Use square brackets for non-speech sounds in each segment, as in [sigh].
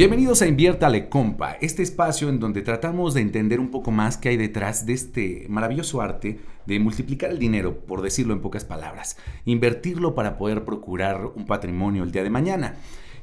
Bienvenidos a Inviértale Compa, este espacio en donde tratamos de entender un poco más qué hay detrás de este maravilloso arte de multiplicar el dinero, por decirlo en pocas palabras, invertirlo para poder procurar un patrimonio el día de mañana.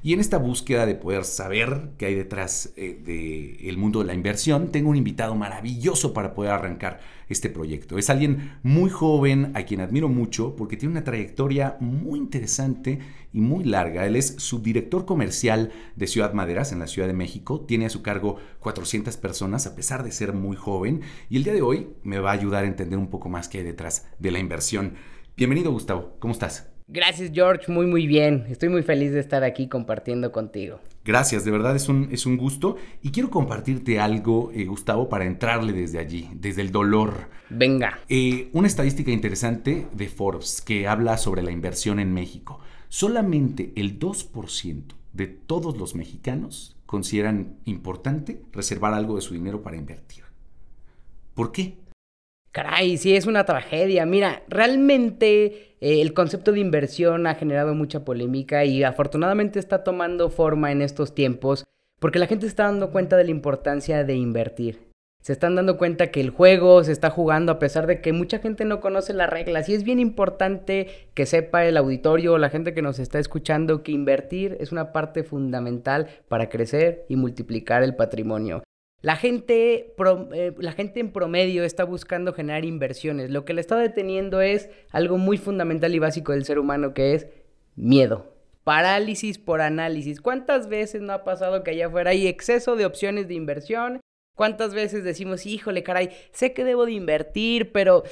Y en esta búsqueda de poder saber qué hay detrás eh, del mundo de la inversión, tengo un invitado maravilloso para poder arrancar este proyecto. Es alguien muy joven a quien admiro mucho porque tiene una trayectoria muy interesante y muy larga. Él es subdirector comercial de Ciudad Maderas en la Ciudad de México. Tiene a su cargo 400 personas a pesar de ser muy joven y el día de hoy me va a ayudar a entender un poco más qué hay detrás de la inversión. Bienvenido Gustavo, ¿cómo estás? Gracias George, muy muy bien. Estoy muy feliz de estar aquí compartiendo contigo. Gracias, de verdad es un, gusto. Y quiero compartirte algo, eh, Gustavo, para entrarle desde allí, desde el dolor. Venga. Eh, una estadística interesante de Forbes que habla sobre la inversión en México. Solamente el 2% de todos los mexicanos consideran importante reservar algo de su dinero para invertir. ¿Por qué? caray, sí es una tragedia. Mira, realmente eh, el concepto de inversión ha generado mucha polémica y afortunadamente está tomando forma en estos tiempos porque la gente está dando cuenta de la importancia de invertir. Se están dando cuenta que el juego se está jugando a pesar de que mucha gente no conoce las reglas y es bien importante que sepa el auditorio o la gente que nos está escuchando que invertir es una parte fundamental para crecer y multiplicar el patrimonio. Eh, la gente, en promedio está buscando generar inversiones. Lo que le está deteniendo es algo muy fundamental y básico del ser humano que es miedo. Parálisis por análisis. ¿Cuántas veces no ha pasado que allá afuera hay exceso de opciones de inversión? ¿Cuántas veces decimos, híjole, caray, sé que debo de invertir, pero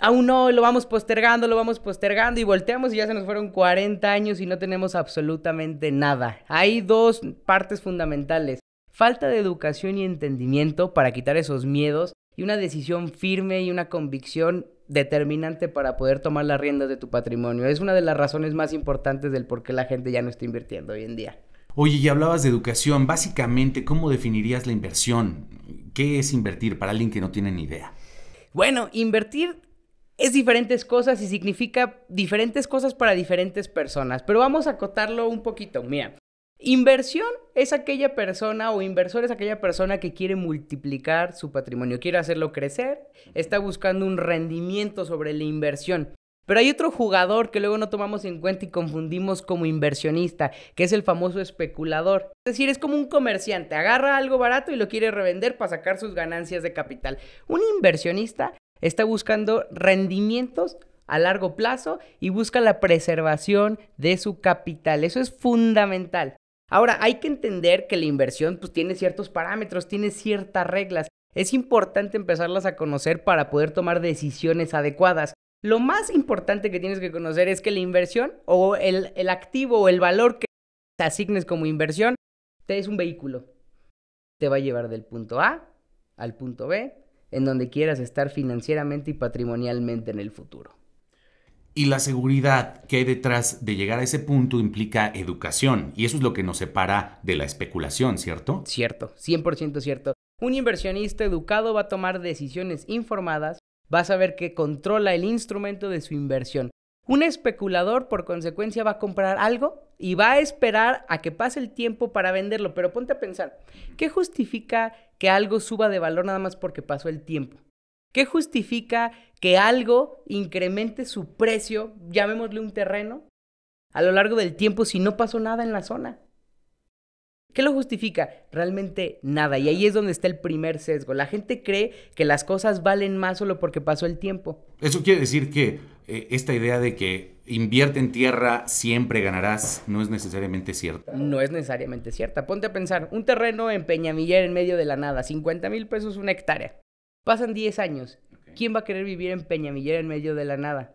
aún no, lo vamos postergando, lo vamos postergando y volteamos y ya se nos fueron 40 años y no tenemos absolutamente nada. Hay dos partes fundamentales falta de educación y entendimiento para quitar esos miedos y una decisión firme y una convicción determinante para poder tomar las riendas de tu patrimonio. Es una de las razones más importantes del por qué la gente ya no está invirtiendo hoy en día. Oye, y hablabas de educación. Básicamente, ¿cómo definirías la inversión? ¿Qué es invertir para alguien que no tiene ni idea? Bueno, invertir es diferentes cosas y significa diferentes cosas para diferentes personas, pero vamos a acotarlo un poquito. Mira, Inversión es aquella persona o inversor es aquella persona que quiere multiplicar su patrimonio, quiere hacerlo crecer, está buscando un rendimiento sobre la inversión. Pero hay otro jugador que luego no tomamos en cuenta y confundimos como inversionista, que es el famoso especulador. Es decir, es como un comerciante, agarra algo barato y lo quiere revender para sacar sus ganancias de capital. Un inversionista está buscando rendimientos a largo plazo y busca la preservación de su capital. Eso es fundamental. Ahora, hay que entender que la inversión pues, tiene ciertos parámetros, tiene ciertas reglas. Es importante empezarlas a conocer para poder tomar decisiones adecuadas. Lo más importante que tienes que conocer es que la inversión o el, el activo o el valor que te asignes como inversión te es un vehículo. Te va a llevar del punto A al punto B, en donde quieras estar financieramente y patrimonialmente en el futuro. Y la seguridad que hay detrás de llegar a ese punto implica educación. Y eso es lo que nos separa de la especulación, ¿cierto? Cierto, 100% cierto. Un inversionista educado va a tomar decisiones informadas, va a saber que controla el instrumento de su inversión. Un especulador, por consecuencia, va a comprar algo y va a esperar a que pase el tiempo para venderlo. Pero ponte a pensar, ¿qué justifica que algo suba de valor nada más porque pasó el tiempo? ¿Qué justifica que algo incremente su precio, llamémosle un terreno, a lo largo del tiempo si no pasó nada en la zona? ¿Qué lo justifica? Realmente nada. Y ahí es donde está el primer sesgo. La gente cree que las cosas valen más solo porque pasó el tiempo. Eso quiere decir que eh, esta idea de que invierte en tierra, siempre ganarás, no es necesariamente cierta. No es necesariamente cierta. Ponte a pensar, un terreno en Peñamiller en medio de la nada, 50 mil pesos una hectárea. Pasan 10 años. ¿Quién va a querer vivir en Peñamiller en medio de la nada?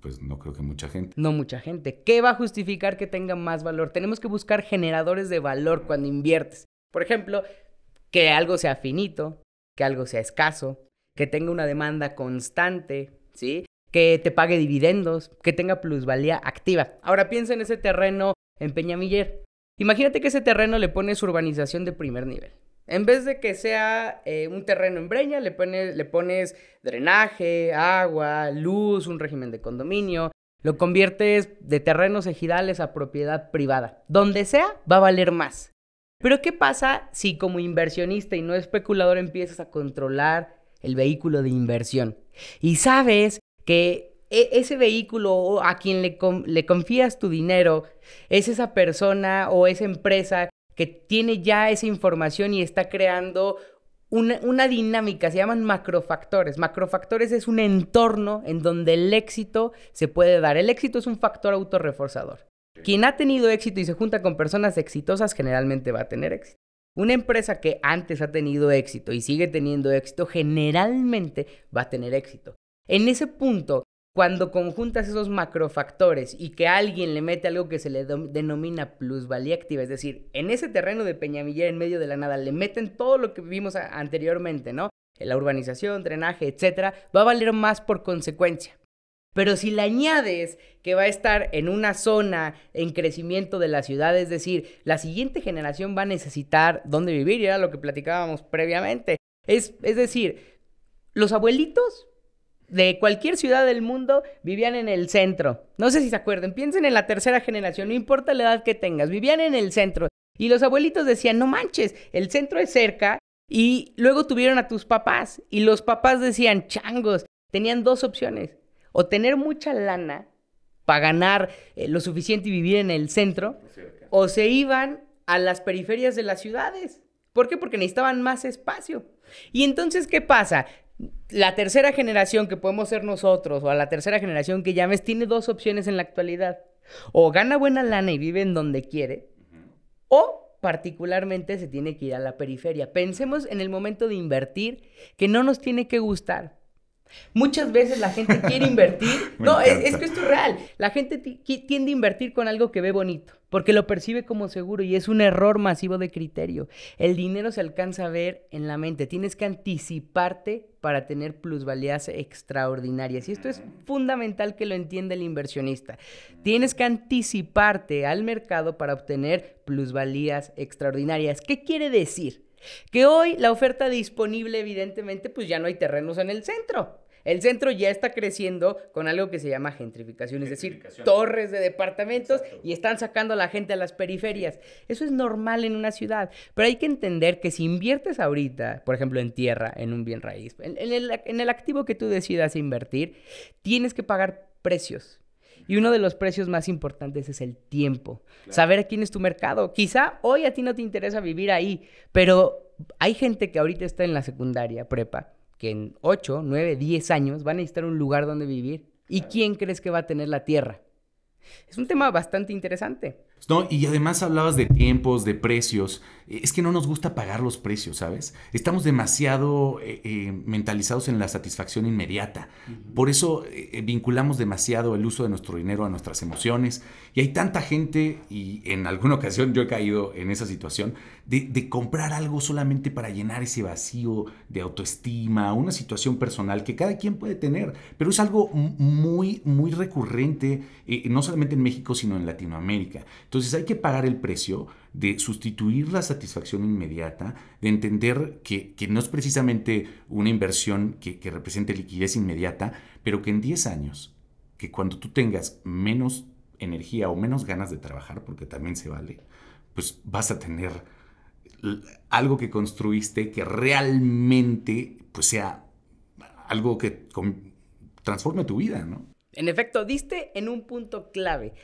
Pues no creo que mucha gente. No mucha gente. ¿Qué va a justificar que tenga más valor? Tenemos que buscar generadores de valor cuando inviertes. Por ejemplo, que algo sea finito, que algo sea escaso, que tenga una demanda constante, ¿sí? Que te pague dividendos, que tenga plusvalía activa. Ahora piensa en ese terreno en Peñamiller. Imagínate que ese terreno le pones urbanización de primer nivel. En vez de que sea eh, un terreno en breña, le pones, drenaje, agua, luz, un régimen de condominio. Lo conviertes de terrenos ejidales a propiedad privada. Donde sea, va a valer más. Pero ¿qué pasa si como inversionista y no especulador empiezas a controlar el vehículo de inversión? Y sabes que e, ese vehículo a quien le confías tu dinero es esa persona o esa empresa que tiene ya esa información y está creando una, dinámica, se llaman macrofactores. Macrofactores es un entorno en donde el éxito se puede dar. El éxito es un factor autorreforzador. Quien ha tenido éxito y se junta con personas exitosas generalmente va a tener éxito. Una empresa que antes ha tenido éxito y sigue teniendo éxito generalmente va a tener éxito. En ese punto, cuando conjuntas esos macrofactores y que alguien le mete algo que se le denomina plusvalía activa, es decir, en ese terreno de Peñamillera en medio de la nada le meten todo lo que vimos anteriormente, ¿no? La urbanización, drenaje, etcétera, va a valer más por consecuencia. Pero si le añades que va a estar en una zona en crecimiento de la ciudad, es decir, la siguiente generación va a necesitar dónde vivir, y era lo que platicábamos previamente. Es, es decir, los abuelitos de cualquier ciudad del mundo vivían en el centro. No sé si se acuerdan, piensen en la tercera generación, no importa la edad que tengas, vivían en el centro. Y los abuelitos decían, no manches, el centro es cerca. Y luego tuvieron a tus papás y los papás decían, changos, tenían dos opciones, o tener mucha lana para ganar eh, lo suficiente y vivir en el centro, o se iban a las periferias de las ciudades. ¿Por qué? Porque necesitaban más espacio. Y entonces, ¿qué pasa? la tercera generación que podemos ser nosotros o a la tercera generación que llames tiene dos opciones en la actualidad. O gana buena lana y vive en donde quiere, o particularmente se tiene que ir a la periferia. Pensemos en el momento de invertir que no nos tiene que gustar, Muchas veces la gente quiere invertir. [laughs] no, es, que esto es real. La gente tiende a invertir con algo que ve bonito, porque lo percibe como seguro y es un error masivo de criterio. El dinero se alcanza a ver en la mente. Tienes que anticiparte para tener plusvalías extraordinarias. Y esto es fundamental que lo entienda el inversionista. Tienes que anticiparte al mercado para obtener plusvalías extraordinarias. ¿Qué quiere decir? Que hoy la oferta disponible, evidentemente, pues ya no hay terrenos en el centro. El centro ya está creciendo con algo que se llama gentrificación, es decir, torres de departamentos y están sacando a la gente a las periferias. Eso es normal en una ciudad, pero hay que entender que si inviertes ahorita, por ejemplo, en tierra, en un bien raíz, en el activo que tú decidas invertir, tienes que pagar precios. Y uno de los precios más importantes es el tiempo. Saber quién es tu mercado. Quizá hoy a ti no te interesa vivir ahí, pero hay gente que ahorita está en la secundaria, prepa, que en 8, 9, 10 años van a necesitar un lugar donde vivir. ¿Y quién crees que va a tener la tierra? Es un tema bastante interesante. Y además hablabas de tiempos, de precios. Eh, es que no nos gusta pagar los precios, ¿sabes? Estamos demasiado eh, eh, mentalizados en la satisfacción inmediata. Por eso vinculamos demasiado el uso de nuestro dinero a nuestras emociones. Y hay tanta gente, y en alguna ocasión yo he caído en esa situación, de, de comprar algo solamente para llenar ese vacío de autoestima, una situación personal que cada quien puede tener. Pero es algo muy, muy recurrente, no solamente en México, sino en Latinoamérica. Entonces hay que pagar el precio de sustituir la satisfacción inmediata, de entender que, no es precisamente una inversión que, represente liquidez inmediata, pero que en 10 años, que cuando tú tengas menos energía o menos ganas de trabajar, porque también se vale, pues vas a tener algo que construiste que realmente pues sea algo que transforme tu vida, En efecto, diste en un punto clave.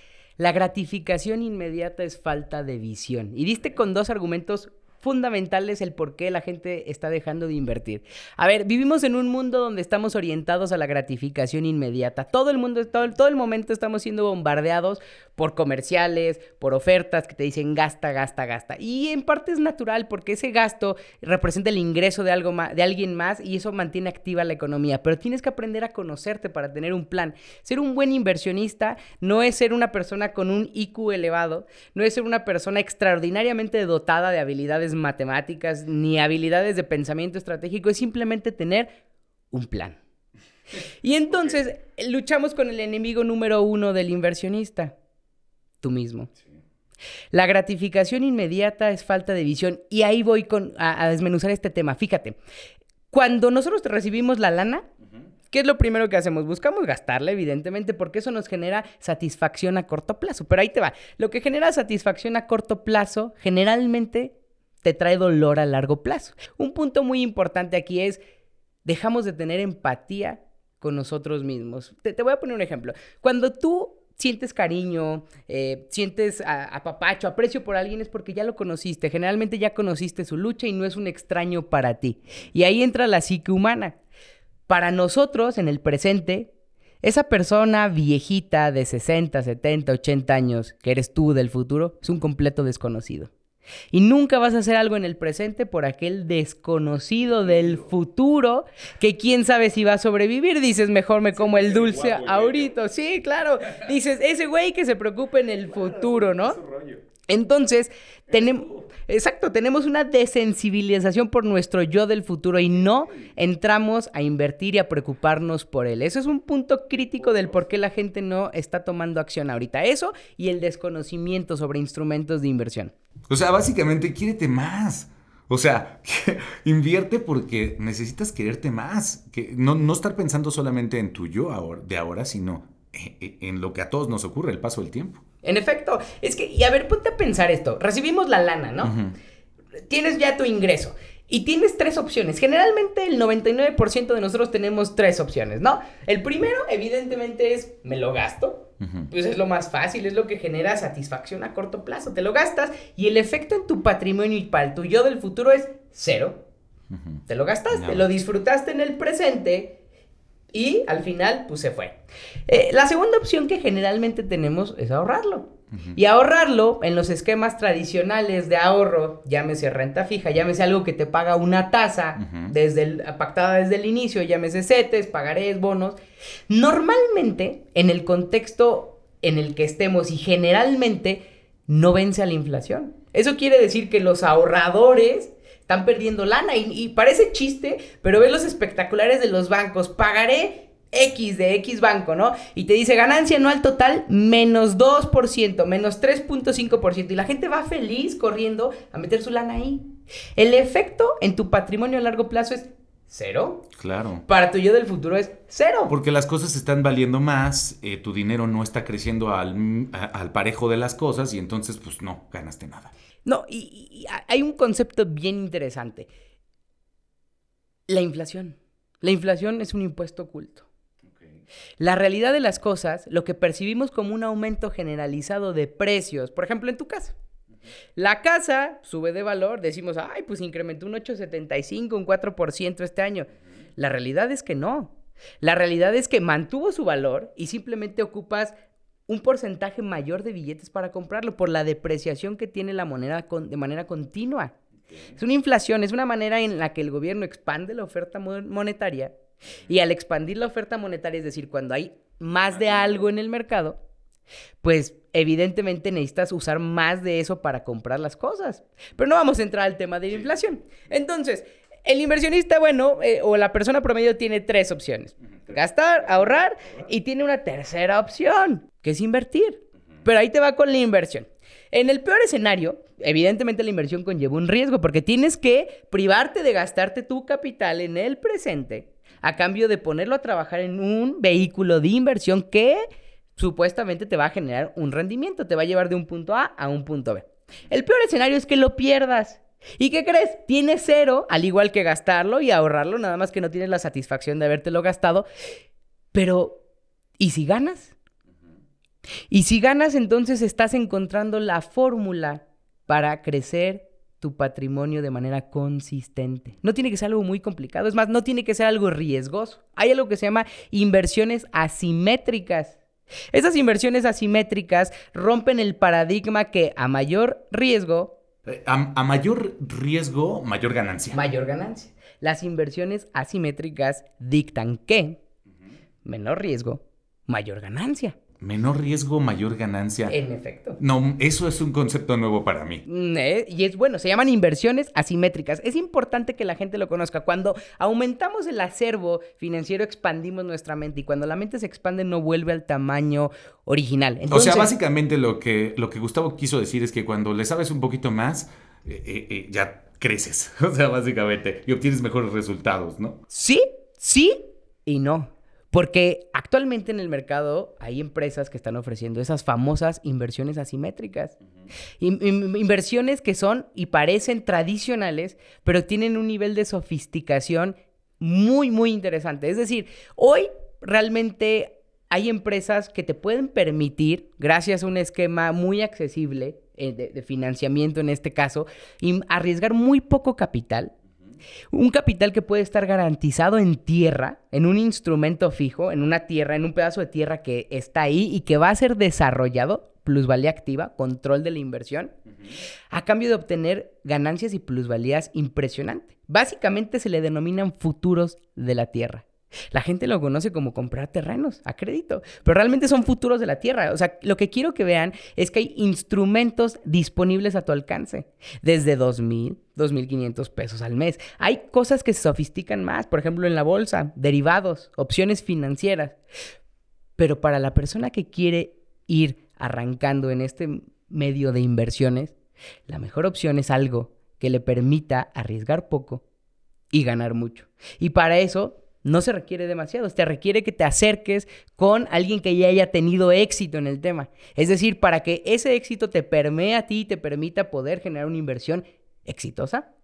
La gratificación inmediata es falta de visión. Y diste con dos argumentos fundamentales el por qué la gente está dejando de invertir. A ver, vivimos en un mundo donde estamos orientados a la gratificación inmediata. Todo el mundo, todo, todo el momento estamos siendo bombardeados por comerciales, por ofertas que te dicen gasta, gasta, gasta. Y en parte es natural porque ese gasto representa el ingreso de, algo de alguien más y eso mantiene activa la economía. Pero tienes que aprender a conocerte para tener un plan. Ser un buen inversionista no es ser una persona con un IQ elevado, no es ser una persona extraordinariamente dotada de habilidades matemáticas ni habilidades de pensamiento estratégico, es simplemente tener un plan. Y entonces luchamos con el enemigo número uno del inversionista, tú mismo. La gratificación inmediata es falta de visión y ahí voy a, desmenuzar este tema. Fíjate, cuando nosotros recibimos la lana, ¿qué es lo primero que hacemos? Buscamos gastarla, evidentemente, porque eso nos genera satisfacción a corto plazo. Pero ahí te va. Lo que genera satisfacción a corto plazo generalmente te trae dolor a largo plazo. Un punto muy importante aquí es, dejamos de tener empatía con nosotros mismos. te voy a poner un ejemplo. Cuando tú sientes cariño, eh, sientes apapacho, aprecio por alguien es porque ya lo conociste. Generalmente ya conociste su lucha y no es un extraño para ti. Y ahí entra la psique humana. Para nosotros, en el presente, esa persona viejita de 60, 70, 80 años que eres tú del futuro es un completo desconocido. Y nunca vas a hacer algo en el presente por aquel desconocido del futuro que quién sabe si va a sobrevivir. Dices, mejor me como el dulce ahorita. Sí, claro. Dices, ese güey que se preocupe en el futuro, ¿no? Entonces, tenemos, exacto, tenemos una desensibilización por nuestro yo del futuro y no entramos a invertir y a preocuparnos por él. Eso es un punto crítico del por qué la gente no está tomando acción ahorita. Eso y el desconocimiento sobre instrumentos de inversión. O sea, básicamente, quiérete más. O sea, [laughs] invierte porque necesitas quererte más. Que no, no, estar pensando solamente en tu yo ahora, de ahora, sino eh, eh, en, lo que a todos nos ocurre, el paso del tiempo. En efecto, es que, y a ver, ponte a pensar esto. Recibimos la lana, ¿no? Tienes ya tu ingreso. Y tienes tres opciones. Generalmente el 99% de nosotros tenemos tres opciones, ¿no? El primero, evidentemente, es me lo gasto. Pues es lo más fácil, es lo que genera satisfacción a corto plazo. Te lo gastas y el efecto en tu patrimonio y para el tuyo del futuro es cero. Te lo gastaste, lo disfrutaste en el presente y al final, pues se fue. Eh, la segunda opción que generalmente tenemos es ahorrarlo. Y ahorrarlo en los esquemas tradicionales de ahorro, llámese renta fija, llámese algo que te paga una tasa desde pactada desde el inicio, llámese CETES, pagarés, bonos. Normalmente, en el contexto en el que estemos y generalmente, no vence a la inflación. Eso quiere decir que los ahorradores están perdiendo lana y, parece chiste, pero ves los espectaculares de los bancos. Pagaré X de X banco, ¿no? Y te dice ganancia no al total menos 2%, menos 3.5%. Y la gente va feliz corriendo a meter su lana ahí. El efecto en tu patrimonio a largo plazo es cero. Claro. Para tu yo del futuro es cero. Porque las cosas están valiendo más, eh, tu dinero no está creciendo al, parejo de las cosas y entonces pues no ganaste nada. No, y hay un concepto bien interesante. La inflación. La inflación es un impuesto oculto. La realidad de las cosas, lo que percibimos como un aumento generalizado de precios, por ejemplo, en tu casa. La casa sube de valor, decimos, ay, pues incrementó un 8,75, un 4% este año. La realidad es que no. La realidad es que mantuvo su valor y simplemente ocupas un porcentaje mayor de billetes para comprarlo por la depreciación que tiene la moneda de manera continua. Es una inflación, es una manera en la que el gobierno expande la oferta monetaria y al expandir la oferta monetaria, es decir, cuando hay más de algo en el mercado, pues evidentemente necesitas usar más de eso para comprar las cosas. Pero no vamos a entrar al tema de la inflación. Entonces, el inversionista, bueno, eh, o la persona promedio tiene tres opciones. Gastar, ahorrar y tiene una tercera opción, que es invertir. Pero ahí te va con la inversión. En el peor escenario, evidentemente la inversión conlleva un riesgo porque tienes que privarte de gastarte tu capital en el presente a cambio de ponerlo a trabajar en un vehículo de inversión que supuestamente te va a generar un rendimiento, te va a llevar de un punto A a un punto B. El peor escenario es que lo pierdas. ¿Y qué crees? Tienes cero, al igual que gastarlo y ahorrarlo, nada más que no tienes la satisfacción de habértelo gastado. Pero, ¿y si ganas? Y si ganas, entonces estás encontrando la fórmula para crecer tu patrimonio de manera consistente. No tiene que ser algo muy complicado, es más, no tiene que ser algo riesgoso. Hay algo que se llama inversiones asimétricas. Esas inversiones asimétricas rompen el paradigma que a mayor riesgo... Eh, a, mayor riesgo, mayor ganancia. Mayor ganancia. Las inversiones asimétricas dictan que menor riesgo, mayor ganancia. Menor riesgo, mayor ganancia. En efecto. No, eso es un concepto nuevo para mí. Mm, eh, y es bueno, se llaman inversiones asimétricas. Es importante que la gente lo conozca. Cuando aumentamos el acervo financiero, expandimos nuestra mente. Y cuando la mente se expande, no vuelve al tamaño original. O sea, básicamente lo que, lo que Gustavo quiso decir es que cuando le sabes un poquito más, eh, eh, ya creces. [laughs] O sea, básicamente. Y obtienes mejores resultados, ¿no? Sí, sí y no. Porque actualmente en el mercado hay empresas que están ofreciendo esas famosas inversiones asimétricas. inversiones que son y parecen tradicionales, pero tienen un nivel de sofisticación muy, muy interesante. Es decir, hoy realmente hay empresas que te pueden permitir, gracias a un esquema muy accesible eh, de, de financiamiento en este caso, arriesgar muy poco capital un capital que puede estar garantizado en tierra, en un instrumento fijo, en una tierra, en un pedazo de tierra que está ahí y que va a ser desarrollado, plusvalía activa, control de la inversión, a cambio de obtener ganancias y plusvalías impresionantes. Básicamente se le denominan futuros de la tierra. La gente lo conoce como comprar terrenos a crédito, pero realmente son futuros de la tierra. O sea, lo que quiero que vean es que hay instrumentos disponibles a tu alcance, desde 2.000, 2.500 pesos al mes. Hay cosas que se sofistican más, por ejemplo, en la bolsa, derivados, opciones financieras. Pero para la persona que quiere ir arrancando en este medio de inversiones, la mejor opción es algo que le permita arriesgar poco y ganar mucho. Y para eso no se requiere demasiado, te requiere que te acerques con alguien que ya haya tenido éxito en el tema. Es decir, para que ese éxito te permee a ti y te permita poder generar una inversión exitosa.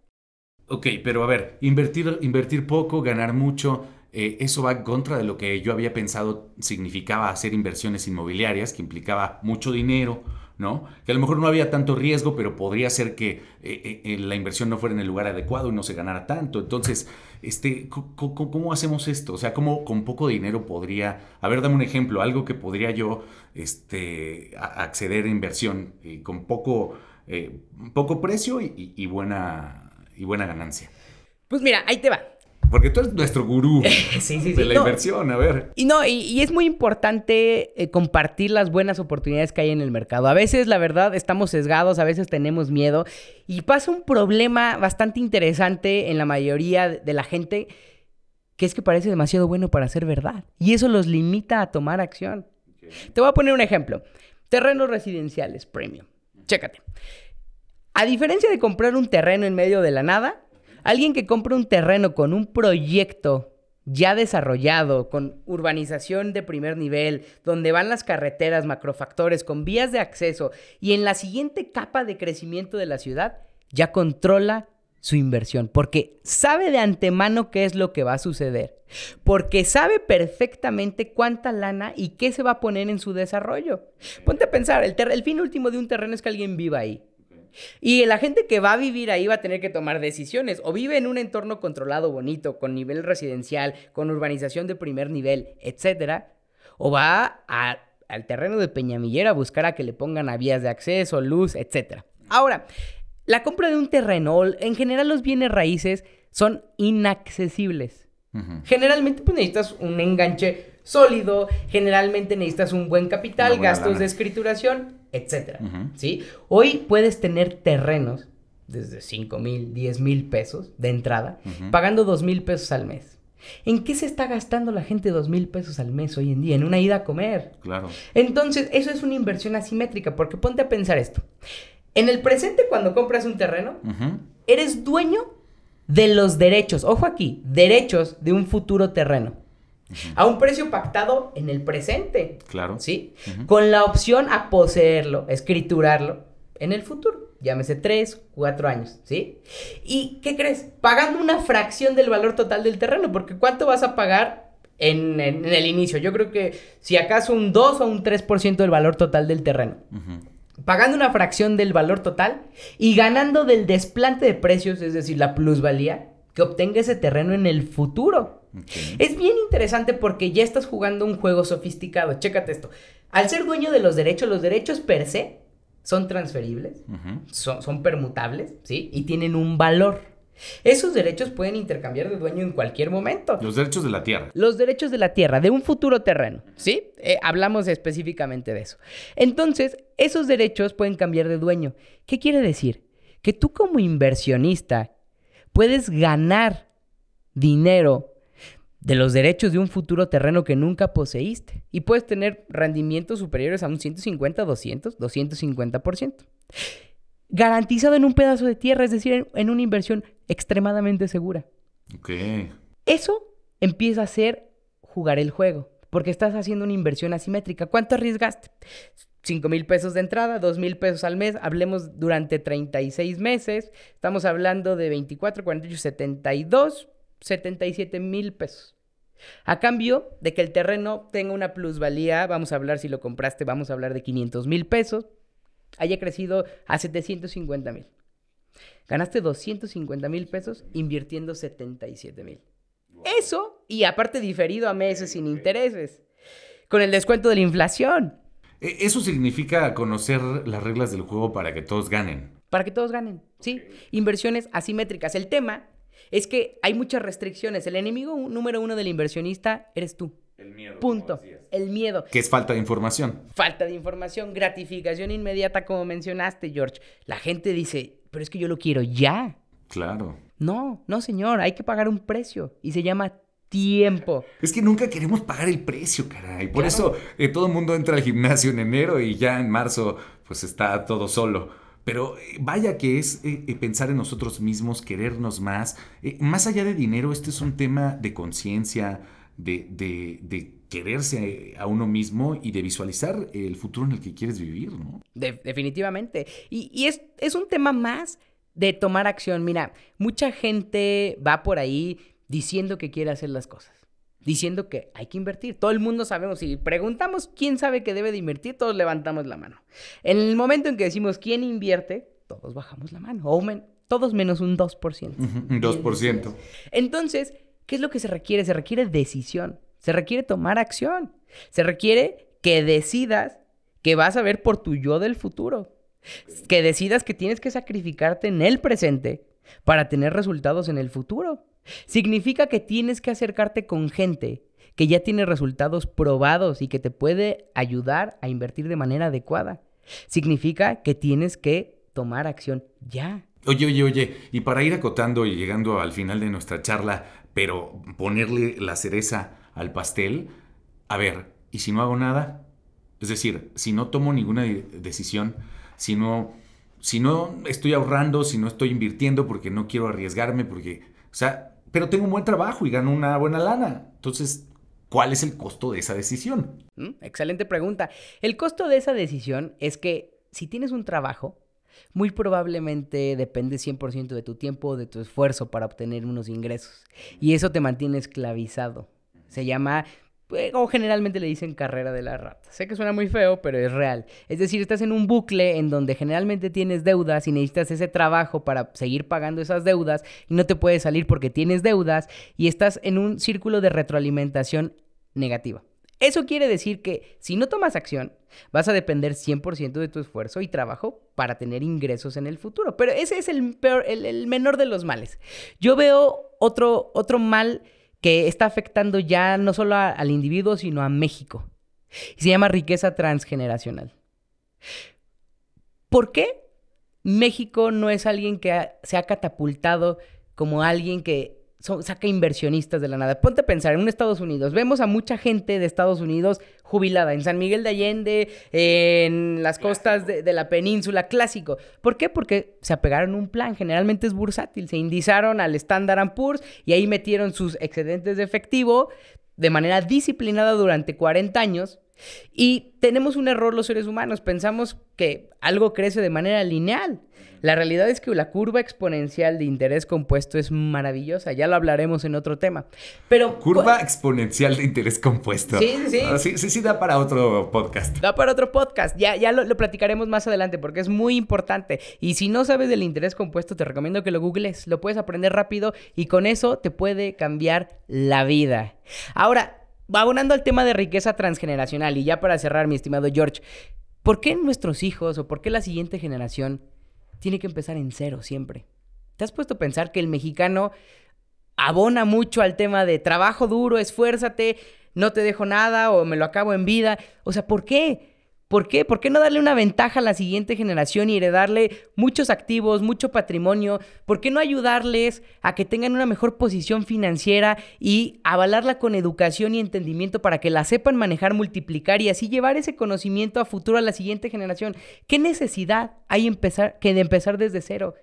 Ok, pero a ver, invertir, invertir poco, ganar mucho, eh, eso va contra de lo que yo había pensado significaba hacer inversiones inmobiliarias, que implicaba mucho dinero, ¿no? Que a lo mejor no había tanto riesgo, pero podría ser que eh, eh, la inversión no fuera en el lugar adecuado y no se ganara tanto. Entonces, este, ¿cómo, hacemos esto? O sea, ¿cómo con poco dinero podría, a ver, dame un ejemplo, algo que podría yo este, acceder a inversión eh, con poco, eh, poco precio y, buena, y buena ganancia? Pues mira, ahí te va. Porque tú eres nuestro gurú [laughs] de la inversión, a ver. Y no, y, es muy importante eh, compartir las buenas oportunidades que hay en el mercado. A veces, la verdad, estamos sesgados, a veces tenemos miedo. Y pasa un problema bastante interesante en la mayoría de la gente, que es que parece demasiado bueno para ser verdad. Y eso los limita a tomar acción. Te voy a poner un ejemplo. Terrenos residenciales premium. Chécate. A diferencia de comprar un terreno en medio de la nada, Alguien que compra un terreno con un proyecto ya desarrollado, con urbanización de primer nivel, donde van las carreteras, macrofactores, con vías de acceso, y en la siguiente capa de crecimiento de la ciudad, ya controla su inversión, porque sabe de antemano qué es lo que va a suceder, porque sabe perfectamente cuánta lana y qué se va a poner en su desarrollo. Ponte a pensar, el, el fin último de un terreno es que alguien viva ahí. Y la gente que va a vivir ahí va a tener que tomar decisiones. O vive en un entorno controlado bonito, con nivel residencial, con urbanización de primer nivel, etc. o va al terreno de Peñamillera a buscar a que le pongan a vías de acceso, luz, etc. Ahora, la compra de un terreno, en general los bienes raíces son inaccesibles. Generalmente pues necesitas un enganche sólido, generalmente necesitas un buen capital, gastos de escrituración, etc. ¿sí? Hoy puedes tener terrenos desde 5 mil, 10 mil pesos de entrada, pagando 2 mil pesos al mes. ¿En qué se está gastando la gente dos mil pesos al mes hoy en día? En una ida a comer. Claro. Entonces, eso es una inversión asimétrica, porque ponte a pensar esto. En el presente, cuando compras un terreno, eres dueño de los derechos, ojo aquí, derechos de un futuro terreno. A un precio pactado en el presente. Claro. ¿Sí? Con la opción a poseerlo, escriturarlo en el futuro. Llámese tres, cuatro años. ¿Sí? ¿Y qué crees? Pagando una fracción del valor total del terreno. Porque ¿cuánto vas a pagar en, el inicio? Yo creo que si acaso un 2 o un 3% del valor total del terreno. pagando una fracción del valor total y ganando del desplante de precios, es decir, la plusvalía, que obtenga ese terreno en el futuro. Es bien interesante porque ya estás jugando un juego sofisticado. Chécate esto. Al ser dueño de los derechos, los derechos per se son transferibles, son, permutables, ¿sí? Y tienen un valor. Esos derechos pueden intercambiar de dueño en cualquier momento. Los derechos de la tierra. Los derechos de la tierra, de un futuro terreno, ¿sí? Eh, hablamos específicamente de eso. Entonces, esos derechos pueden cambiar de dueño. ¿Qué quiere decir? Que tú como inversionista puedes ganar dinero de los derechos de un futuro terreno que nunca poseíste y puedes tener rendimientos superiores a un 150, 200, 250%. Garantizado en un pedazo de tierra, es decir, en, una inversión extremadamente segura. Ok. Eso empieza a ser jugar el juego, porque estás haciendo una inversión asimétrica. ¿Cuánto arriesgaste? 5 mil pesos de entrada, 2 mil pesos al mes, hablemos durante 36 meses, estamos hablando de 24, 48, 72, 77 mil pesos. A cambio de que el terreno tenga una plusvalía, vamos a hablar si lo compraste, vamos a hablar de 500 mil pesos, haya crecido a 750 mil. Ganaste 250 mil pesos invirtiendo 77 mil. Eso, y aparte diferido a meses sin intereses, con el descuento de la inflación. E, eso significa conocer las reglas del juego para que todos ganen. Para que todos ganen, sí. Inversiones asimétricas. El tema es que hay muchas restricciones. El enemigo número uno del inversionista eres tú. El miedo. Punto. El miedo. Que es falta de información. Falta de información, gratificación inmediata, como mencionaste, George. La gente dice, pero es que yo lo quiero ya. Claro. No, no, señor, hay que pagar un precio y se llama tiempo. Es que nunca queremos pagar el precio, caray. Por eso eh, todo el mundo entra al gimnasio en enero y ya en marzo pues está todo solo pero eh, vaya que es eh, eh, pensar en nosotros mismos, querernos más. más allá de dinero, este es un tema de conciencia, de, de, quererse a uno mismo y de visualizar el futuro en el que quieres vivir, ¿no? definitivamente. Y, es, es un tema más de tomar acción. Mira, mucha gente va por ahí diciendo que quiere hacer las cosas diciendo que hay que invertir. Todo el mundo sabemos, si preguntamos quién sabe que debe de invertir, todos levantamos la mano. En el momento en que decimos quién invierte, todos bajamos la mano, o todos menos un 2%. Un 2%. Entonces, ¿qué es lo que se requiere? Se requiere decisión, se requiere tomar acción, se requiere que decidas que vas a ver por tu yo del futuro, que decidas que tienes que sacrificarte en el presente para tener resultados en el futuro. Significa que tienes que acercarte con gente que ya tiene resultados probados y que te puede ayudar a invertir de manera adecuada. Significa que tienes que tomar acción ya. Oye, oye, oye, y para ir acotando y llegando al final de nuestra charla, pero ponerle la cereza al pastel, a ver, ¿y si no hago nada? Es decir, si no tomo ninguna decisión, si no, si no estoy ahorrando, si no estoy invirtiendo porque no quiero arriesgarme, porque, o sea, pero tengo un buen trabajo y gano una buena lana. Entonces, ¿cuál es el costo de esa decisión? Mm, excelente pregunta. El costo de esa decisión es que si tienes un trabajo, muy probablemente depende 100% de tu tiempo, de tu esfuerzo para obtener unos ingresos. Y eso te mantiene esclavizado. Se llama eh, o generalmente le dicen carrera de la rata. Sé que suena muy feo, pero es real. Es decir, estás en un bucle en donde generalmente tienes deudas y necesitas ese trabajo para seguir pagando esas deudas y no te puedes salir porque tienes deudas y estás en un círculo de retroalimentación negativa. Eso quiere decir que si no tomas acción, vas a depender 100% de tu esfuerzo y trabajo para tener ingresos en el futuro. Pero ese es el, peor, el, el menor de los males. Yo veo otro, otro mal que está afectando ya no solo al individuo, sino a México. Y se llama riqueza transgeneracional. ¿Por qué México no es alguien que se ha catapultado como alguien que saca inversionistas de la nada. Ponte a pensar, en Estados Unidos, vemos a mucha gente de Estados Unidos jubilada, en San Miguel de Allende, en las costas de, de la península, clásico. ¿Por qué? Porque se apegaron a un plan, generalmente es bursátil, se indizaron al Standard Poor's y ahí metieron sus excedentes de efectivo de manera disciplinada durante 40 años y tenemos un error los seres humanos, pensamos que algo crece de manera lineal. La realidad es que la curva exponencial de interés compuesto es maravillosa, ya lo hablaremos en otro tema. Pero curva exponencial de interés compuesto. Sí, ah, sí, sí. Sí, da para otro podcast. Da para otro podcast, ya, ya lo, lo, platicaremos más adelante porque es muy importante. Y si no sabes del interés compuesto, te recomiendo que lo googles, lo puedes aprender rápido y con eso te puede cambiar la vida. Ahora, abonando al tema de riqueza transgeneracional, y ya para cerrar, mi estimado George, ¿por qué nuestros hijos o por qué la siguiente generación tiene que empezar en cero siempre? ¿Te has puesto a pensar que el mexicano abona mucho al tema de trabajo duro, esfuérzate, no te dejo nada o me lo acabo en vida? O sea, ¿por qué? ¿Por qué? ¿Por qué no darle una ventaja a la siguiente generación y heredarle muchos activos, mucho patrimonio? ¿Por qué no ayudarles a que tengan una mejor posición financiera y avalarla con educación y entendimiento para que la sepan manejar, multiplicar y así llevar ese conocimiento a futuro a la siguiente generación? ¿Qué necesidad hay empezar, que de empezar desde cero?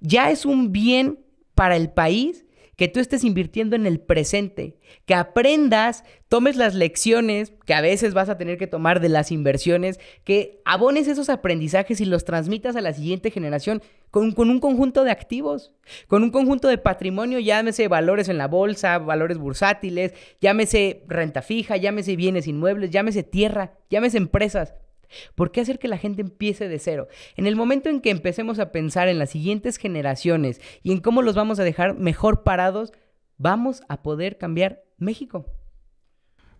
Ya es un bien para el país que tú estés invirtiendo en el presente, que aprendas, tomes las lecciones que a veces vas a tener que tomar de las inversiones, que abones esos aprendizajes y los transmitas a la siguiente generación con, un conjunto de activos, con un conjunto de patrimonio, llámese valores en la bolsa, valores bursátiles, llámese renta fija, llámese bienes inmuebles, llámese tierra, llámese empresas. ¿Por qué hacer que la gente empiece de cero? En el momento en que empecemos a pensar en las siguientes generaciones y en cómo los vamos a dejar mejor parados, vamos a poder cambiar México.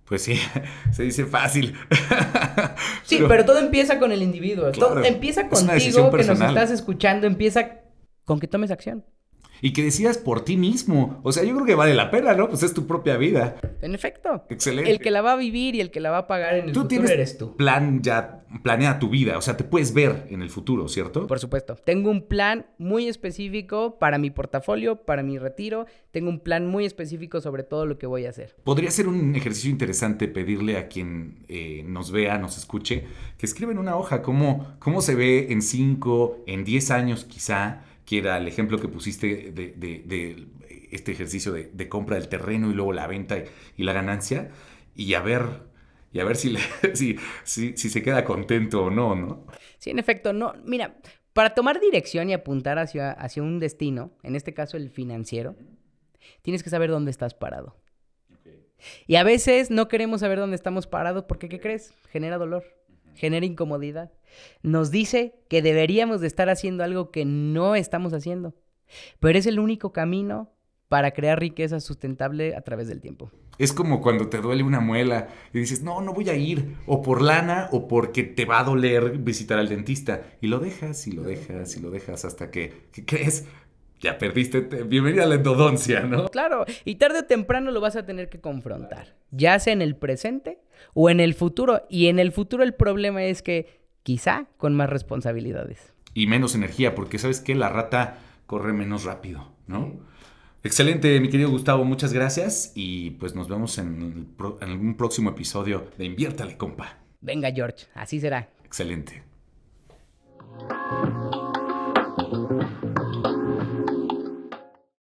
Pues sí, [laughs] se dice fácil. [laughs] sí, pero, todo empieza con el individuo. todo empieza contigo que nos estás escuchando, empieza con que tomes acción. Y que decidas por ti mismo. O sea, yo creo que vale la pena, ¿no? Pues es tu propia vida. En efecto. Excelente. El que la va a vivir y el que la va a pagar en el futuro eres tú. Plan ya planea tu vida, o sea, te puedes ver en el futuro, ¿cierto? Por supuesto. Tengo un plan muy específico para mi portafolio, para mi retiro, tengo un plan muy específico sobre todo lo que voy a hacer. Podría ser un ejercicio interesante pedirle a quien eh, nos vea, nos escuche, que escriba en una hoja cómo, cómo se ve en 5, en 10 años quizá, que era el ejemplo que pusiste de, este ejercicio de, compra del terreno y luego la venta y, la ganancia y a ver, y a ver [laughs] si, si, se queda contento o no, ¿no? Sí, en efecto, no. Mira, para tomar dirección y apuntar hacia, hacia un destino, en este caso el financiero, tienes que saber dónde estás parado. Y a veces no queremos saber dónde estamos parados porque, ¿qué crees? Genera dolor, genera incomodidad. Nos dice que deberíamos de estar haciendo algo que no estamos haciendo. Pero es el único camino para crear riqueza sustentable a través del tiempo. Es como cuando te duele una muela y dices, no, no voy a ir, o por lana, o porque te va a doler visitar al dentista. Y lo dejas, y lo dejas, y lo dejas hasta que, crees? Ya perdiste, bienvenida a la endodoncia, ¿no? Claro, y tarde o temprano lo vas a tener que confrontar, ya sea en el presente o en el futuro. Y en el futuro el problema es que quizá con más responsabilidades. Y menos energía, porque sabes que la rata corre menos rápido, ¿no? Excelente, mi querido Gustavo, muchas gracias y pues nos vemos en, algún próximo episodio de Inviértale, compa. Venga, George, así será. Excelente.